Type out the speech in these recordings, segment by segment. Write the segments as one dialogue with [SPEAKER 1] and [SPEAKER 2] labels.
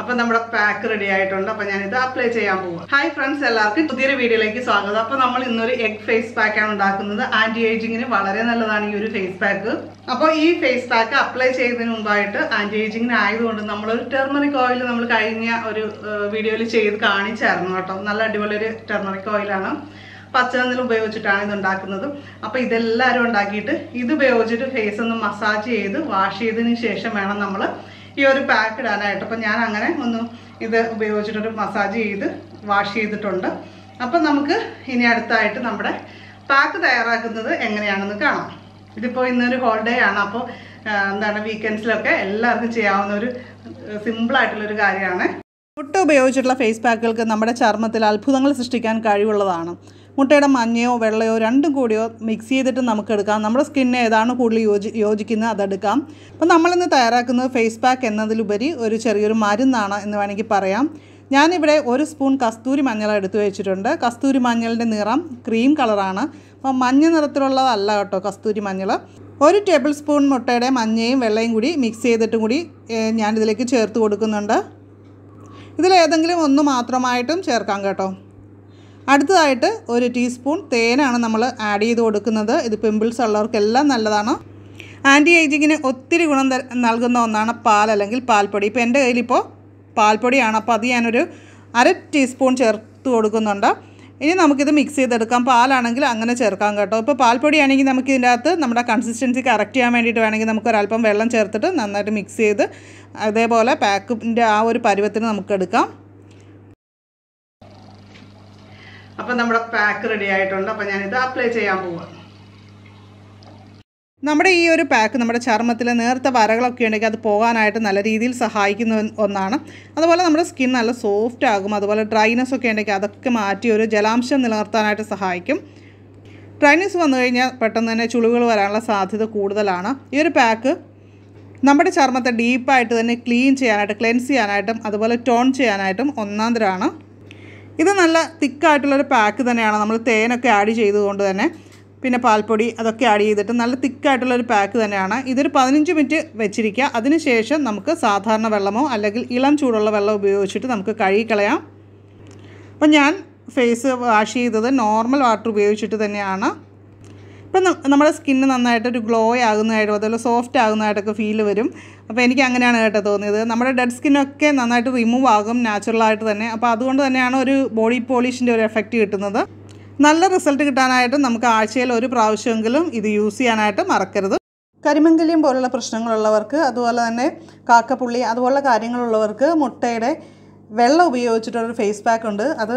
[SPEAKER 1] അപ്പൊ നമ്മുടെ pack ready ആയിട്ടുണ്ട് അപ്പൊ ഞാനിത് അപ്ലൈ ചെയ്യാൻ പോവാം ഹായ് ഫ്രണ്ട്സ് എല്ലാവർക്കും പുതിയൊരു വീഡിയോയിലേക്ക് സ്വാഗതം അപ്പൊ നമ്മൾ ഇന്നൊരു എഗ് ഫേസ് പാക്ക് ആണ് ഉണ്ടാക്കുന്നത് ആന്റി ഏജിങ്ങിന് വളരെ നല്ലതാണ് ഈ ഒരു ഫേസ് പാക്ക് അപ്പോൾ ഈ ഫേസ് പാക്ക് അപ്ലൈ ചെയ്യുന്നതിന് മുമ്പായിട്ട് ആന്റി ഏജിങ്ങിന് ആയതുകൊണ്ട് നമ്മളൊരു ടെർമറിക് ഓയിൽ നമ്മൾ കഴിഞ്ഞ ഒരു വീഡിയോയിൽ ചെയ്ത് കാണിച്ചായിരുന്നു കേട്ടോ നല്ല അടിപൊളി ഒരു ടെർമറിക് ഓയിലാണ് പച്ചനന്നിൽ ഉപയോഗിച്ചിട്ടാണ് ഇത് ഉണ്ടാക്കുന്നത് അപ്പോൾ ഇതെല്ലാവരും ഉണ്ടാക്കിയിട്ട് ഇത് ഉപയോഗിച്ചിട്ട് ഫേസ് ഒന്ന് മസാജ് ചെയ്ത് വാഷ് ചെയ്തതിന് ശേഷം വേണം നമ്മൾ ഈ ഒരു പാക്ക് ഇടാനായിട്ട് അപ്പം ഞാൻ അങ്ങനെ ഒന്ന് ഇത് ഉപയോഗിച്ചിട്ടൊരു മസാജ് ചെയ്ത് വാഷ് ചെയ്തിട്ടുണ്ട് അപ്പം നമുക്ക് ഇനി അടുത്തായിട്ട് നമ്മുടെ പാക്ക് തയ്യാറാക്കുന്നത് എങ്ങനെയാണെന്ന് കാണാം ഇതിപ്പോൾ ഇന്നൊരു ഹോളിഡേ ആണ് അപ്പോൾ എന്താണ് വീക്കെൻഡ്സിലൊക്കെ എല്ലാവർക്കും ചെയ്യാവുന്ന ഒരു സിമ്പിളായിട്ടുള്ളൊരു കാര്യമാണ് മുട്ട ഉപയോഗിച്ചിട്ടുള്ള ഫേസ് പാക്കുകൾക്ക് നമ്മുടെ ചർമ്മത്തിൽ അത്ഭുതങ്ങൾ സൃഷ്ടിക്കാൻ കഴിവുള്ളതാണ് മുട്ടയുടെ മഞ്ഞയോ വെള്ളയോ രണ്ടും കൂടിയോ മിക്സ് ചെയ്തിട്ട് നമുക്ക് എടുക്കാം നമ്മുടെ സ്കിന്നിന് ഏതാണ് കൂടുതൽ യോജി യോജിക്കുന്നത് അതെടുക്കാം അപ്പോൾ നമ്മളിന്ന് തയ്യാറാക്കുന്നത് ഫേസ് പാക്ക് എന്നതിലുപരി ഒരു ചെറിയൊരു മരുന്നാണ് എന്ന് വേണമെങ്കിൽ പറയാം ഞാനിവിടെ ഒരു സ്പൂൺ കസ്തൂരി മഞ്ഞൾ എടുത്തു വെച്ചിട്ടുണ്ട് കസ്തൂരി മഞ്ഞളിൻ്റെ നിറം ക്രീം കളറാണ് അപ്പോൾ മഞ്ഞ നിറത്തിലുള്ളതല്ല കേട്ടോ കസ്തൂരി മഞ്ഞൾ ഒരു ടേബിൾ സ്പൂൺ മുട്ടയുടെ മഞ്ഞയും വെള്ളയും കൂടി മിക്സ് ചെയ്തിട്ടും കൂടി ഞാനിതിലേക്ക് ചേർത്ത് കൊടുക്കുന്നുണ്ട് ഇതിലേതെങ്കിലും ഒന്ന് മാത്രമായിട്ടും ചേർക്കാം കേട്ടോ അടുത്തതായിട്ട് ഒരു ടീസ്പൂൺ തേനാണ് നമ്മൾ ആഡ് ചെയ്ത് കൊടുക്കുന്നത് ഇത് പിമ്പിൾസ് ഉള്ളവർക്കെല്ലാം നല്ലതാണ് ആൻറ്റി ഏജിങ്ങിന് ഒത്തിരി ഗുണം നൽകുന്ന ഒന്നാണ് പാൽ അല്ലെങ്കിൽ പാൽപ്പൊടി ഇപ്പോൾ എൻ്റെ കയ്യിലിപ്പോൾ പാൽപ്പൊടിയാണ് അപ്പോൾ അത് ഞാനൊരു അര ടീസ്പൂൺ ചേർത്ത് കൊടുക്കുന്നുണ്ട് ഇനി നമുക്കിത് മിക്സ് ചെയ്തെടുക്കാം പാലാണെങ്കിൽ അങ്ങനെ ചേർക്കാം കേട്ടോ ഇപ്പോൾ ആണെങ്കിൽ നമുക്ക് ഇതിൻ്റെ അകത്ത് നമ്മുടെ കൺസിസ്റ്റൻസി കറക്റ്റ് ചെയ്യാൻ വേണ്ടിയിട്ട് വേണമെങ്കിൽ നമുക്ക് ഒരല്പം വെള്ളം ചേർത്തിട്ട് നന്നായിട്ട് മിക്സ് ചെയ്ത് അതേപോലെ പാക്കിൻ്റെ ആ ഒരു പരുവത്തിന് നമുക്ക് എടുക്കാം അപ്പം നമ്മുടെ പാക്ക് റെഡി ആയിട്ടുണ്ട് അപ്പം ഞാനിത് അപ്ലൈ ചെയ്യാൻ പോവാം നമ്മുടെ ഈ ഒരു പാക്ക് നമ്മുടെ ചർമ്മത്തിൽ നേർത്ത വരകളൊക്കെ ഉണ്ടെങ്കിൽ അത് പോകാനായിട്ട് നല്ല രീതിയിൽ സഹായിക്കുന്ന ഒന്നാണ് അതുപോലെ നമ്മുടെ സ്കിൻ നല്ല സോഫ്റ്റ് ആകും അതുപോലെ ഡ്രൈനെസ് ഒക്കെ ഉണ്ടെങ്കിൽ അതൊക്കെ മാറ്റി ഒരു ജലാംശം നിലനിർത്താനായിട്ട് സഹായിക്കും ഡ്രൈനെസ് വന്നു കഴിഞ്ഞാൽ പെട്ടെന്ന് തന്നെ ചുളിവുകൾ വരാനുള്ള സാധ്യത കൂടുതലാണ് ഈ ഒരു പാക്ക് നമ്മുടെ ചർമ്മത്തെ ഡീപ്പായിട്ട് തന്നെ ക്ലീൻ ചെയ്യാനായിട്ട് ക്ലെൻസ് ചെയ്യാനായിട്ടും അതുപോലെ ടോൺ ചെയ്യാനായിട്ടും ഒന്നാന്തരമാണ് ഇത് നല്ല തിക്കായിട്ടുള്ളൊരു പാക്ക് തന്നെയാണ് നമ്മൾ തേനൊക്കെ ആഡ് ചെയ്തുകൊണ്ട് തന്നെ പിന്നെ പാൽപ്പൊടി അതൊക്കെ ആഡ് ചെയ്തിട്ട് നല്ല തിക്കായിട്ടുള്ളൊരു പാക്ക് തന്നെയാണ് ഇതൊരു പതിനഞ്ച് മിനിറ്റ് വെച്ചിരിക്കുക അതിനുശേഷം നമുക്ക് സാധാരണ വെള്ളമോ അല്ലെങ്കിൽ ഇളം ചൂടുള്ള വെള്ളം ഉപയോഗിച്ചിട്ട് നമുക്ക് കഴുകിക്കളയാം അപ്പം ഞാൻ ഫേസ് വാഷ് ചെയ്തത് നോർമൽ വാട്ടർ ഉപയോഗിച്ചിട്ട് തന്നെയാണ് അപ്പം നമ്മുടെ സ്കിന്ന് നന്നായിട്ടൊരു ഗ്ലോ ആകുന്നതായിട്ടും അതുപോലെ സോഫ്റ്റ് ആകുന്നതായിട്ടൊക്കെ ഫീൽ വരും അപ്പോൾ എനിക്ക് അങ്ങനെയാണ് കേട്ടോ തോന്നിയത് നമ്മുടെ ഡെഡ് സ്കിന്നൊക്കെ നന്നായിട്ട് റിമൂവ് ആകും നാച്ചുറലായിട്ട് തന്നെ അപ്പോൾ അതുകൊണ്ട് തന്നെയാണ് ഒരു ബോഡി പോളിഷിൻ്റെ ഒരു എഫക്റ്റ് കിട്ടുന്നത് നല്ല റിസൾട്ട് കിട്ടാനായിട്ട് നമുക്ക് ആഴ്ചയിൽ ഒരു പ്രാവശ്യമെങ്കിലും ഇത് യൂസ് ചെയ്യാനായിട്ട് മറക്കരുത് കരിമംഗല്യം പോലുള്ള പ്രശ്നങ്ങളുള്ളവർക്ക് അതുപോലെ തന്നെ കാക്കപ്പുള്ളി അതുപോലുള്ള കാര്യങ്ങളുള്ളവർക്ക് മുട്ടയുടെ വെള്ളം ഉപയോഗിച്ചിട്ടൊരു ഫേസ് പാക്ക് ഉണ്ട് അത്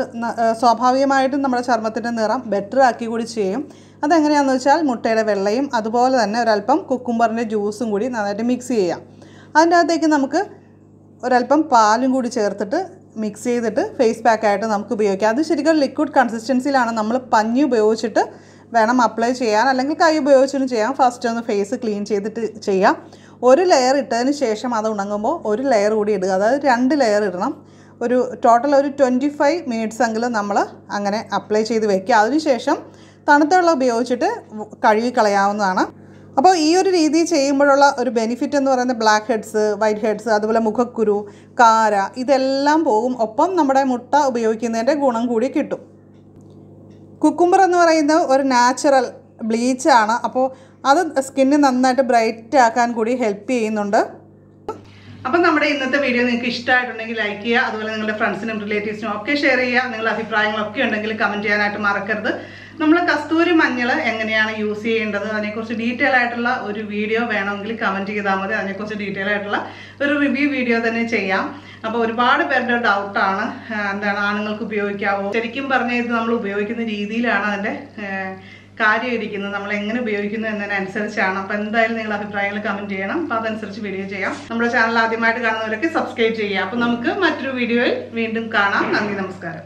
[SPEAKER 1] സ്വാഭാവികമായിട്ടും നമ്മുടെ ചർമ്മത്തിൻ്റെ നിറം ബെറ്റർ ആക്കി കൂടി ചെയ്യും അതെങ്ങനെയാണെന്ന് വെച്ചാൽ മുട്ടയുടെ വെള്ളയും അതുപോലെ തന്നെ ഒരല്പം കുക്കുംബറിൻ്റെ ജ്യൂസും കൂടി നന്നായിട്ട് മിക്സ് ചെയ്യാം അതിൻ്റെ അകത്തേക്ക് നമുക്ക് ഒരല്പം പാലും കൂടി ചേർത്തിട്ട് മിക്സ് ചെയ്തിട്ട് ഫേസ് പാക്കായിട്ട് നമുക്ക് ഉപയോഗിക്കാം അത് ശരിക്കും ലിക്വിഡ് കൺസിസ്റ്റൻസിയിലാണ് നമ്മൾ പഞ്ഞി ഉപയോഗിച്ചിട്ട് വേണം അപ്ലൈ ചെയ്യാൻ അല്ലെങ്കിൽ കൈ ഉപയോഗിച്ചിട്ടും ചെയ്യാം ഫസ്റ്റ് ഒന്ന് ഫേസ് ക്ലീൻ ചെയ്തിട്ട് ചെയ്യാം ഒരു ലെയർ ഇട്ടതിന് ശേഷം അത് ഉണങ്ങുമ്പോൾ ഒരു ലെയർ കൂടി ഇടുക അതായത് രണ്ട് ലെയർ ഇടണം ഒരു ടോട്ടൽ ഒരു ട്വൻറ്റി ഫൈവ് മിനിറ്റ്സ് എങ്കിലും നമ്മൾ അങ്ങനെ അപ്ലൈ ചെയ്ത് വെക്കുക അതിനുശേഷം തണുത്ത വെള്ളം ഉപയോഗിച്ചിട്ട് കഴുകി കളയാവുന്നതാണ് അപ്പോൾ ഈ ഒരു രീതി ചെയ്യുമ്പോഴുള്ള ഒരു ബെനിഫിറ്റ് എന്ന് പറയുന്നത് ബ്ലാക്ക് ഹെഡ്സ് വൈറ്റ് ഹെഡ്സ് അതുപോലെ മുഖക്കുരു കാര ഇതെല്ലാം പോകും ഒപ്പം നമ്മുടെ മുട്ട ഉപയോഗിക്കുന്നതിൻ്റെ ഗുണം കൂടി കിട്ടും കുക്കുംബർ എന്ന് പറയുന്ന ഒരു നാച്ചുറൽ ബ്ലീച്ചാണ് അപ്പോൾ അത് സ്കിന്ന് നന്നായിട്ട് ബ്രൈറ്റ് ആക്കാൻ കൂടി ഹെൽപ്പ് ചെയ്യുന്നുണ്ട് അപ്പം നമ്മുടെ ഇന്നത്തെ വീഡിയോ നിങ്ങൾക്ക് ഇഷ്ടമായിട്ടുണ്ടെങ്കിൽ ലൈക്ക് ചെയ്യുക അതുപോലെ നിങ്ങളുടെ ഫ്രണ്ട്സിനും റിലേറ്റീവ്സിനും ഒക്കെ ഷെയർ ചെയ്യുക നിങ്ങളുടെ അഭിപ്രായങ്ങളൊക്കെ ഉണ്ടെങ്കിൽ കമൻറ്റ് ചെയ്യാനായിട്ട് മറക്കരുത് നമ്മൾ കസ്തൂരി മഞ്ഞൾ എങ്ങനെയാണ് യൂസ് ചെയ്യേണ്ടത് അതിനെക്കുറിച്ച് ഡീറ്റെയിൽ ആയിട്ടുള്ള ഒരു വീഡിയോ വേണമെങ്കിൽ കമൻറ്റ് ചെയ്താൽ മതി അതിനെക്കുറിച്ച് ഡീറ്റെയിൽ ആയിട്ടുള്ള ഒരു റിവ്യൂ വീഡിയോ തന്നെ ചെയ്യാം അപ്പോൾ ഒരുപാട് പേരുടെ ഡൗട്ടാണ് എന്താണ് ആണുങ്ങൾക്ക് ഉപയോഗിക്കാവോ ശരിക്കും പറഞ്ഞാൽ ഇത് നമ്മൾ ഉപയോഗിക്കുന്ന രീതിയിലാണ് അതിൻ്റെ കാര്യം ഇരിക്കുന്നത് നമ്മൾ എങ്ങനെ ഉപയോഗിക്കുന്നു എന്നതിനനുസരിച്ചാണ് അപ്പോൾ എന്തായാലും നിങ്ങൾ അഭിപ്രായങ്ങൾ കമൻറ്റ് ചെയ്യണം അപ്പോൾ അതനുസരിച്ച് വീഡിയോ ചെയ്യാം നമ്മുടെ ചാനൽ ആദ്യമായിട്ട് കാണുന്നവരൊക്കെ സബ്സ്ക്രൈബ് ചെയ്യുക അപ്പോൾ നമുക്ക് മറ്റൊരു വീഡിയോയിൽ വീണ്ടും കാണാം നന്ദി നമസ്കാരം